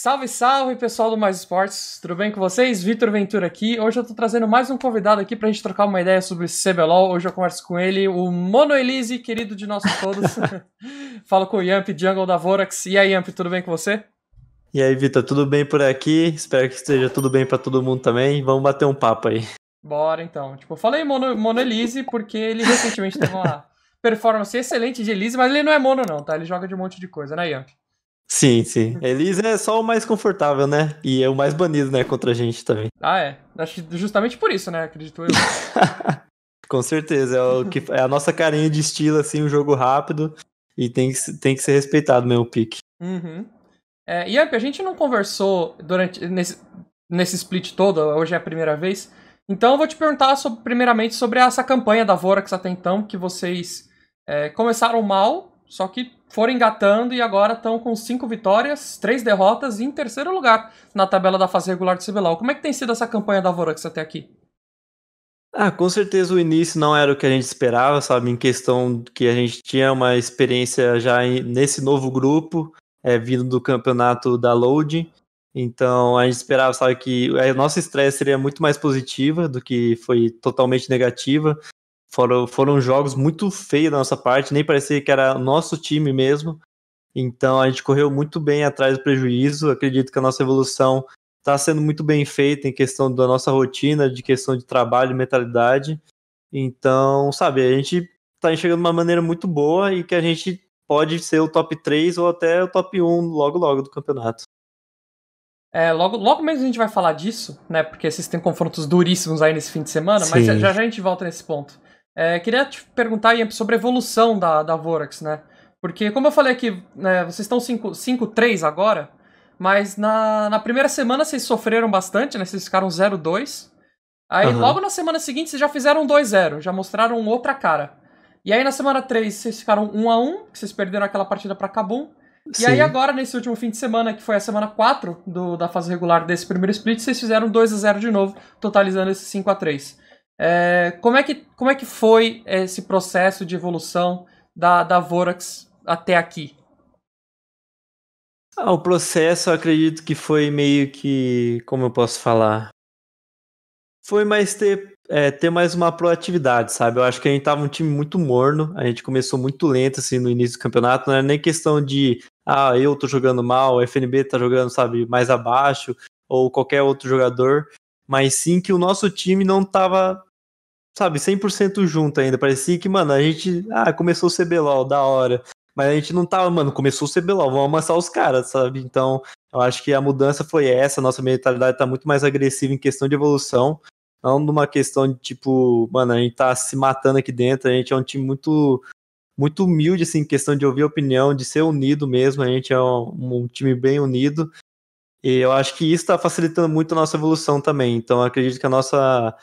Salve, salve pessoal do Mais Esportes, tudo bem com vocês? Vitor Ventura aqui. Hoje eu tô trazendo mais um convidado aqui pra gente trocar uma ideia sobre CBLOL. Hoje eu converso com ele, o Mono Elise, querido de nós todos. Falo com o Yamp, Jungle da Vorax. E aí, Yamp, tudo bem com você? E aí, Vitor, tudo bem por aqui? Espero que esteja tudo bem para todo mundo também. Vamos bater um papo aí. Bora então. Tipo, eu falei Mono, Mono Elise porque ele recentemente teve uma performance excelente de Elise, mas ele não é mono, não, tá? Ele joga de um monte de coisa, né, Yamp? Sim, sim. Elise é só o mais confortável, né? E é o mais banido, né? Contra a gente também. Ah, é. Acho que justamente por isso, né? Acredito eu. Com certeza. É, o que, é a nossa carinha de estilo, assim, um jogo rápido. E tem que, tem que ser respeitado mesmo o pique. Uhum. É, e a gente não conversou durante nesse, nesse split todo, hoje é a primeira vez. Então eu vou te perguntar sobre, primeiramente sobre essa campanha da Vorax até então, que vocês é, começaram mal, só que foram engatando e agora estão com cinco vitórias, três derrotas e em terceiro lugar na tabela da fase regular do CBLOL. Como é que tem sido essa campanha da Vorax até aqui? Ah, com certeza o início não era o que a gente esperava, sabe? Em questão que a gente tinha uma experiência já nesse novo grupo, é, vindo do campeonato da Load. Então a gente esperava, sabe, que a nossa estreia seria muito mais positiva do que foi totalmente negativa. Foram, foram jogos muito feios da nossa parte, nem parecia que era nosso time mesmo. Então a gente correu muito bem atrás do prejuízo. Acredito que a nossa evolução está sendo muito bem feita em questão da nossa rotina, de questão de trabalho e mentalidade. Então, sabe, a gente está enxergando de uma maneira muito boa e que a gente pode ser o top 3 ou até o top 1 logo logo do campeonato. É, logo, logo mesmo a gente vai falar disso, né? Porque vocês têm confrontos duríssimos aí nesse fim de semana, Sim. mas já, já a gente volta nesse ponto. É, queria te perguntar sobre a evolução da, da Vorax, né? Porque, como eu falei aqui, né, vocês estão 5-3 agora, mas na, na primeira semana vocês sofreram bastante, né? Vocês ficaram 0-2. Aí, uhum. logo na semana seguinte, vocês já fizeram 2-0, já mostraram outra cara. E aí, na semana 3, vocês ficaram 1x1, que vocês perderam aquela partida pra Cabum. E aí agora, nesse último fim de semana, que foi a semana 4 do, da fase regular desse primeiro split, vocês fizeram 2 a 0 de novo, totalizando esse 5 a 3 é, como, é que, como é que foi esse processo de evolução da, da Vorax até aqui? Ah, o processo eu acredito que foi meio que. Como eu posso falar? Foi mais ter, é, ter mais uma proatividade, sabe? Eu acho que a gente tava um time muito morno, a gente começou muito lento assim no início do campeonato, não era nem questão de ah, eu tô jogando mal, o FNB tá jogando, sabe, mais abaixo, ou qualquer outro jogador, mas sim que o nosso time não tava sabe, 100% junto ainda. Parecia que, mano, a gente, ah, começou o CBLOL, da hora. Mas a gente não tava, mano, começou o CBLOL, vamos amassar os caras, sabe? Então, eu acho que a mudança foi essa, nossa mentalidade tá muito mais agressiva em questão de evolução. Não numa questão de tipo, mano, a gente tá se matando aqui dentro, a gente é um time muito muito humilde, assim, em questão de ouvir opinião, de ser unido mesmo, a gente é um, um time bem unido. E eu acho que isso está facilitando muito a nossa evolução também. Então, acredito que a nossa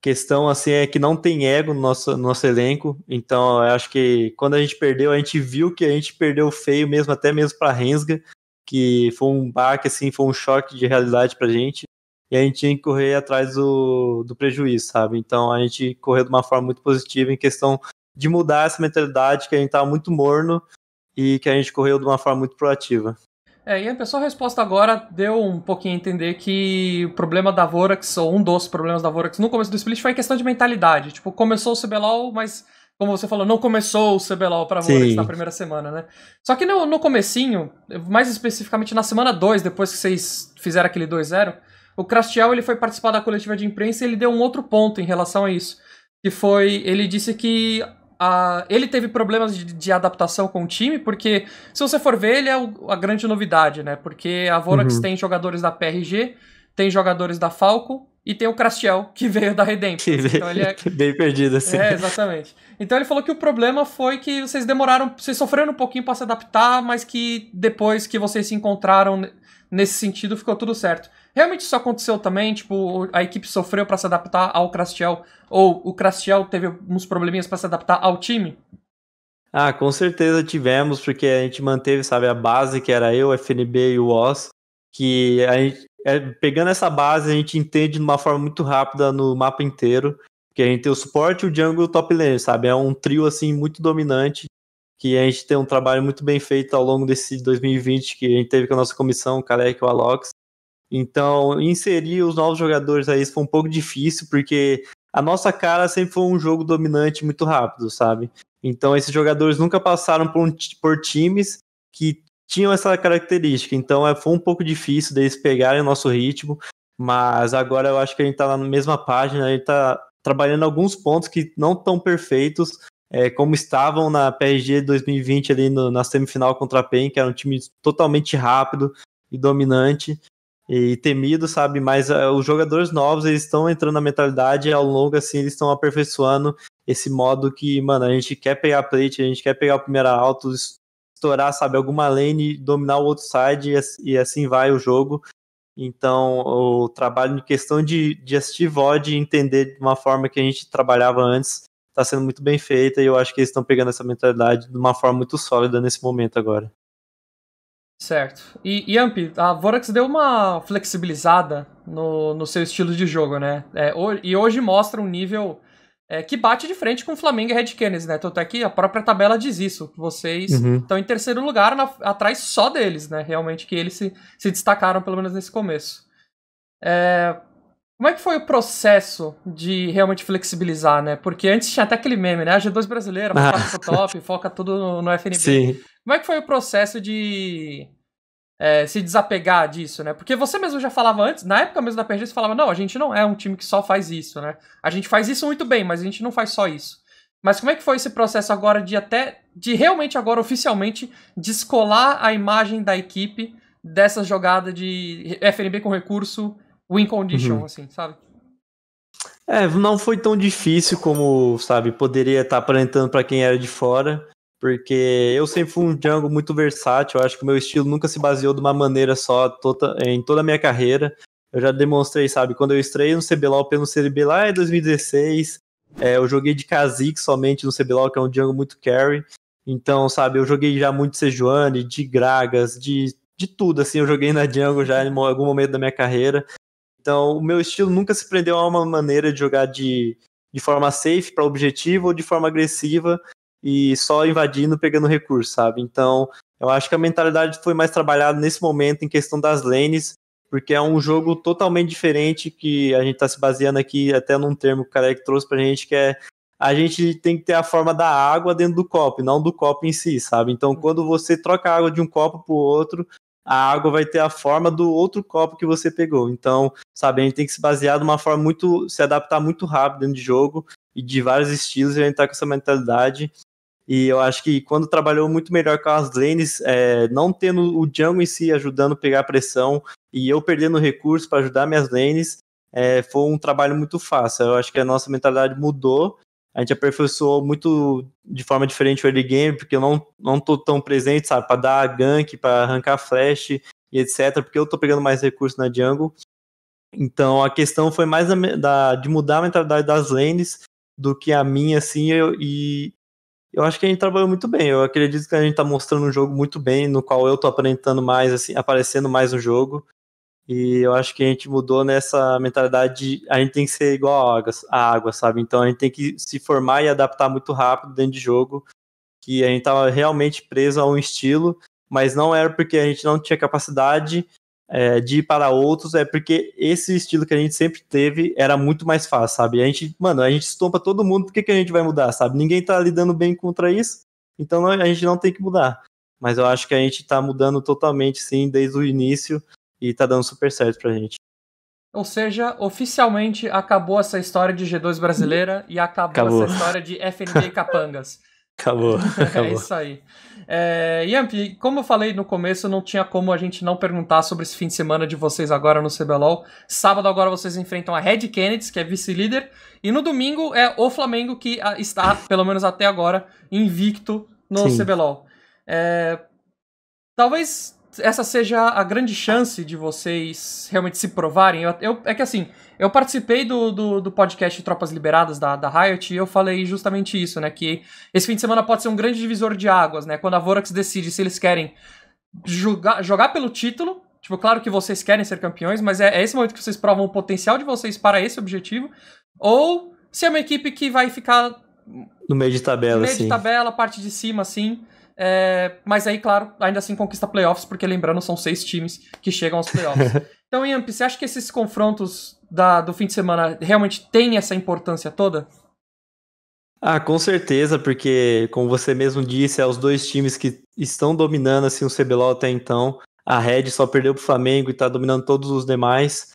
questão assim é que não tem ego no nosso, no nosso elenco. Então, eu acho que quando a gente perdeu, a gente viu que a gente perdeu feio mesmo, até mesmo para Rensga, que foi um baque assim, foi um choque de realidade pra gente. E a gente tinha que correr atrás do, do prejuízo, sabe? Então a gente correu de uma forma muito positiva em questão de mudar essa mentalidade que a gente estava muito morno e que a gente correu de uma forma muito proativa. É, e a sua resposta agora deu um pouquinho a entender que o problema da Vorax, ou um dos problemas da Vorax no começo do split foi questão de mentalidade. Tipo, começou o CBLOL, mas como você falou, não começou o CBLOL pra Vorax Sim. na primeira semana, né? Só que no, no comecinho, mais especificamente na semana 2, depois que vocês fizeram aquele 2-0, o Crastiel ele foi participar da coletiva de imprensa e ele deu um outro ponto em relação a isso. Que foi, ele disse que ele teve problemas de, de, adaptação com o time, porque se você for ver, ele é o, a grande novidade, né? Porque a Vorax uhum. tem jogadores da PRG, tem jogadores da Falco e tem o Crastiel, que veio da Redemption. Então ele é bem perdido assim. É, exatamente. Então ele falou que o problema foi que vocês demoraram, vocês sofreram um pouquinho para se adaptar, mas que depois que vocês se encontraram nesse sentido ficou tudo certo. Realmente isso aconteceu também, tipo, a equipe sofreu para se adaptar ao Crastiel, ou o Crastiel teve uns probleminhas para se adaptar ao time? Ah, com certeza tivemos, porque a gente manteve, sabe, a base que era eu, o FNB e o OS, que a gente, é, pegando essa base a gente entende de uma forma muito rápida no mapa inteiro, que a gente tem o suporte, o jungle e o top lane, sabe? É um trio, assim, muito dominante, que a gente tem um trabalho muito bem feito ao longo desse 2020 que a gente teve com a nossa comissão, o Kalec e o Alox, então, inserir os novos jogadores aí foi um pouco difícil, porque a nossa cara sempre foi um jogo dominante muito rápido, sabe? Então, esses jogadores nunca passaram por, um, por times que tinham essa característica. Então, é, foi um pouco difícil deles pegarem o nosso ritmo, mas agora eu acho que a gente tá na mesma página, a gente tá trabalhando alguns pontos que não tão perfeitos, é, como estavam na PSG 2020 ali no, na semifinal contra a PEN, que era um time totalmente rápido e dominante e temido, sabe? Mas uh, os jogadores novos, eles estão entrando na mentalidade e ao longo, assim, eles estão aperfeiçoando esse modo que, mano, a gente quer pegar a plate, a gente quer pegar o primeiro alto, estourar, sabe, alguma lane, dominar o outro side e, e assim vai o jogo. Então, o trabalho em questão de, de assistir VOD e entender de uma forma que a gente trabalhava antes está sendo muito bem feita e eu acho que eles estão pegando essa mentalidade de uma forma muito sólida nesse momento agora. Certo. E, e Amp, a Vorax deu uma flexibilizada no, no seu estilo de jogo, né? É, e hoje mostra um nível é, que bate de frente com o Flamengo e Red Canids, né? Tanto é que a própria tabela diz isso. Vocês uhum. estão em terceiro lugar, na, atrás só deles, né? Realmente que eles se, se destacaram, pelo menos nesse começo. É, como é que foi o processo de realmente flexibilizar, né? Porque antes tinha até aquele meme, né? A ah, G2 brasileira, ah. foca ah. top, foca tudo no, no FNB. Sim. Como é que foi o processo de é, se desapegar disso, né? Porque você mesmo já falava antes, na época mesmo da PG, você falava, não, a gente não é um time que só faz isso, né? A gente faz isso muito bem, mas a gente não faz só isso. Mas como é que foi esse processo agora de até, de realmente agora oficialmente descolar a imagem da equipe dessa jogada de FNB com recurso, win condition, uhum. assim, sabe? É, não foi tão difícil como, sabe, poderia estar tá aparentando para quem era de fora, porque eu sempre fui um Django muito versátil, eu acho que o meu estilo nunca se baseou de uma maneira só toda, em toda a minha carreira. Eu já demonstrei, sabe, quando eu estrei no CBLOL pelo CB lá em 2016, é, eu joguei de Kha'Zix somente no CBLOL, que é um Django muito carry. Então, sabe, eu joguei já muito Sejuani, de Gragas, de, de tudo, assim, eu joguei na Django já em algum momento da minha carreira. Então, o meu estilo nunca se prendeu a uma maneira de jogar de, de forma safe para objetivo ou de forma agressiva e só invadindo, pegando recurso, sabe? Então, eu acho que a mentalidade foi mais trabalhada nesse momento em questão das lanes, porque é um jogo totalmente diferente que a gente está se baseando aqui até num termo que o Careca trouxe para a gente, que é a gente tem que ter a forma da água dentro do copo, não do copo em si, sabe? Então, quando você troca a água de um copo pro outro, a água vai ter a forma do outro copo que você pegou. Então, sabe, a gente tem que se basear de uma forma muito, se adaptar muito rápido dentro de jogo e de vários estilos e a gente tá com essa mentalidade. E eu acho que quando trabalhou muito melhor com as lanes, é, não tendo o Django em si ajudando a pegar a pressão e eu perdendo recurso para ajudar minhas lanes, é, foi um trabalho muito fácil. Eu acho que a nossa mentalidade mudou. A gente aperfeiçoou muito de forma diferente o early game, porque eu não, não tô tão presente, sabe, para dar gank, para arrancar flash e etc, porque eu tô pegando mais recurso na jungle. Então a questão foi mais da, da de mudar a mentalidade das lanes do que a minha, assim, eu, e eu acho que a gente trabalhou muito bem. Eu acredito que a gente está mostrando um jogo muito bem, no qual eu estou aparentando mais, assim, aparecendo mais no jogo. E eu acho que a gente mudou nessa mentalidade de a gente tem que ser igual água, à água, sabe? Então a gente tem que se formar e adaptar muito rápido dentro de jogo, que a gente estava realmente preso a um estilo, mas não era porque a gente não tinha capacidade é, de ir para outros, é porque esse estilo que a gente sempre teve era muito mais fácil, sabe? A gente, mano, a gente estompa todo mundo, por que, que a gente vai mudar, sabe? Ninguém tá lidando bem contra isso, então a gente não tem que mudar. Mas eu acho que a gente tá mudando totalmente, sim, desde o início e tá dando super certo pra gente. Ou seja, oficialmente acabou essa história de G2 brasileira e acabou, acabou. essa história de FNB Capangas. Acabou, é acabou. É isso aí. É, Yamp, como eu falei no começo, não tinha como a gente não perguntar sobre esse fim de semana de vocês agora no CBLOL. Sábado agora vocês enfrentam a Red Kennedy, que é vice-líder, e no domingo é o Flamengo que ah, está, pelo menos até agora, invicto no Sim. CBLOL. É, talvez essa seja a grande chance de vocês realmente se provarem. Eu, eu é que assim, eu participei do, do, do, podcast Tropas Liberadas da, da Riot e eu falei justamente isso, né? Que esse fim de semana pode ser um grande divisor de águas, né? Quando a Vorax decide se eles querem jogar, jogar pelo título. Tipo, claro que vocês querem ser campeões, mas é, é esse momento que vocês provam o potencial de vocês para esse objetivo. Ou se é uma equipe que vai ficar. No meio de tabela, No meio assim. de tabela, parte de cima, assim. É, mas aí, claro, ainda assim conquista playoffs, porque lembrando, são seis times que chegam aos playoffs. então, Ian, você acha que esses confrontos da, do fim de semana realmente têm essa importância toda? Ah, com certeza, porque, como você mesmo disse, é os dois times que estão dominando assim, o CBLOL até então. A Red só perdeu para o Flamengo e está dominando todos os demais.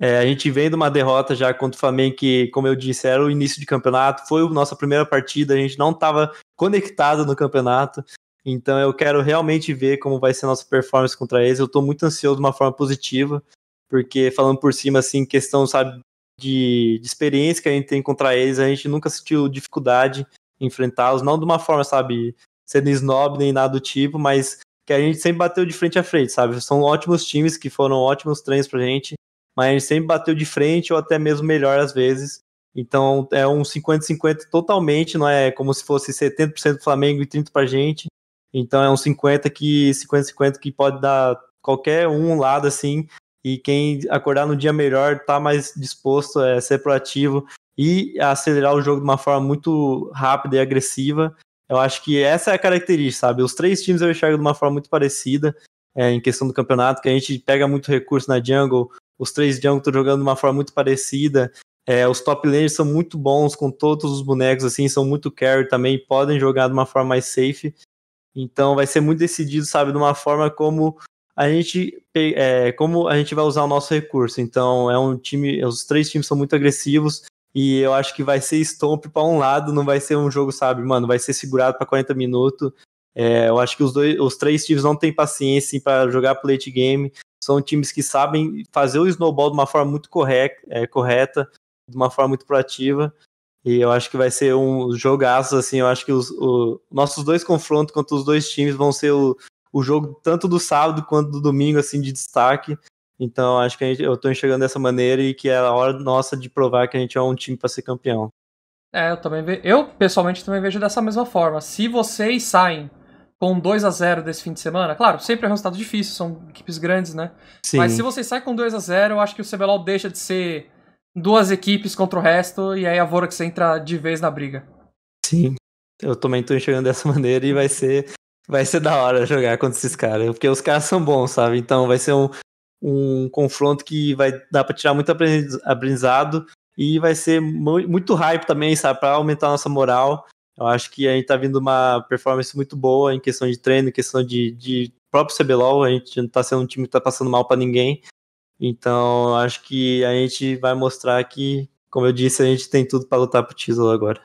É, a gente vem de uma derrota já contra o Flamengo, que, como eu disse, era o início de campeonato, foi a nossa primeira partida, a gente não estava conectado no campeonato. Então eu quero realmente ver como vai ser a nossa performance contra eles. Eu estou muito ansioso de uma forma positiva, porque falando por cima, assim, questão, sabe, de, de experiência que a gente tem contra eles, a gente nunca sentiu dificuldade em enfrentá-los, não de uma forma, sabe, sendo snob nem nada do tipo, mas que a gente sempre bateu de frente a frente, sabe? São ótimos times que foram ótimos treinos pra gente, mas a gente sempre bateu de frente ou até mesmo melhor às vezes. Então é um 50-50 totalmente, não é como se fosse 70% do Flamengo e 30% pra gente. Então é um 50 que 50 50 que pode dar qualquer um lado assim, e quem acordar no dia melhor tá mais disposto a é, ser proativo e acelerar o jogo de uma forma muito rápida e agressiva. Eu acho que essa é a característica, sabe? Os três times eu enxergo de uma forma muito parecida é, em questão do campeonato, que a gente pega muito recurso na jungle, os três jungle estão jogando de uma forma muito parecida, é, os top laners são muito bons com todos os bonecos, assim, são muito carry também, podem jogar de uma forma mais safe. Então vai ser muito decidido, sabe, de uma forma como a gente é, como a gente vai usar o nosso recurso. Então é um time, os três times são muito agressivos e eu acho que vai ser stomp para um lado, não vai ser um jogo, sabe, mano, vai ser segurado para 40 minutos. É, eu acho que os dois, os três times não têm paciência para jogar pro late game. São times que sabem fazer o snowball de uma forma muito correta, é, correta de uma forma muito proativa. E eu acho que vai ser um jogaço, assim. Eu acho que os o, nossos dois confrontos contra os dois times vão ser o, o jogo tanto do sábado quanto do domingo, assim, de destaque. Então, acho que gente, eu estou enxergando dessa maneira e que é a hora nossa de provar que a gente é um time para ser campeão. É, eu também vejo. eu pessoalmente também vejo dessa mesma forma. Se vocês saem com 2 a 0 desse fim de semana, claro, sempre é um resultado difícil, são equipes grandes, né? Sim. Mas se vocês saem com 2 a 0, eu acho que o CBLOL deixa de ser duas equipes contra o resto, e aí a Vorax entra de vez na briga. Sim, eu também tô enxergando dessa maneira e vai ser, vai ser da hora jogar contra esses caras, porque os caras são bons, sabe? Então vai ser um, um confronto que vai dar pra tirar muito aprendizado e vai ser muito hype também, sabe? Pra aumentar a nossa moral. Eu acho que a gente tá vindo uma performance muito boa em questão de treino, em questão de, de próprio CBLOL. A gente não tá sendo um time que tá passando mal para ninguém. Então, acho que a gente vai mostrar que, como eu disse, a gente tem tudo para lutar pro título agora.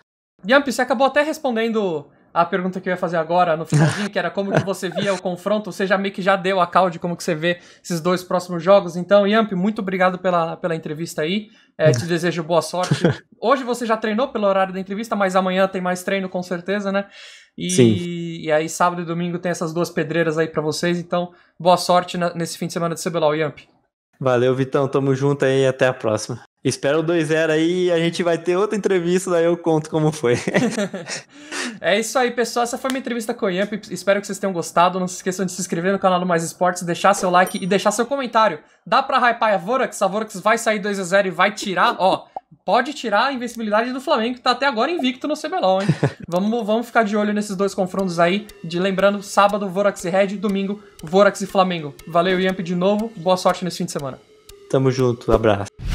Yamp, você acabou até respondendo a pergunta que eu ia fazer agora no finalzinho, que era como que você via o confronto. Você já meio que já deu a cal de como que você vê esses dois próximos jogos. Então, Yamp, muito obrigado pela, pela entrevista aí. É, te desejo boa sorte. Hoje você já treinou pelo horário da entrevista, mas amanhã tem mais treino com certeza, né? E, Sim. e aí sábado e domingo tem essas duas pedreiras aí para vocês. Então, boa sorte na, nesse fim de semana de CBLOL, Yamp. Valeu, Vitão. Tamo junto aí e até a próxima. Espero o 2-0 aí e a gente vai ter outra entrevista, daí eu conto como foi. é isso aí, pessoal. Essa foi minha entrevista com o Yamp. Espero que vocês tenham gostado. Não se esqueçam de se inscrever no canal do Mais Esportes, deixar seu like e deixar seu comentário. Dá pra hypar a Vorax? A Vorax vai sair 2x0 e vai tirar, ó pode tirar a invencibilidade do Flamengo, que tá até agora invicto no CBLOL, hein? vamos, vamos ficar de olho nesses dois confrontos aí. De lembrando, sábado, Vorax e Red, domingo, Vorax e Flamengo. Valeu, Yamp, de novo. Boa sorte nesse fim de semana. Tamo junto, abraço.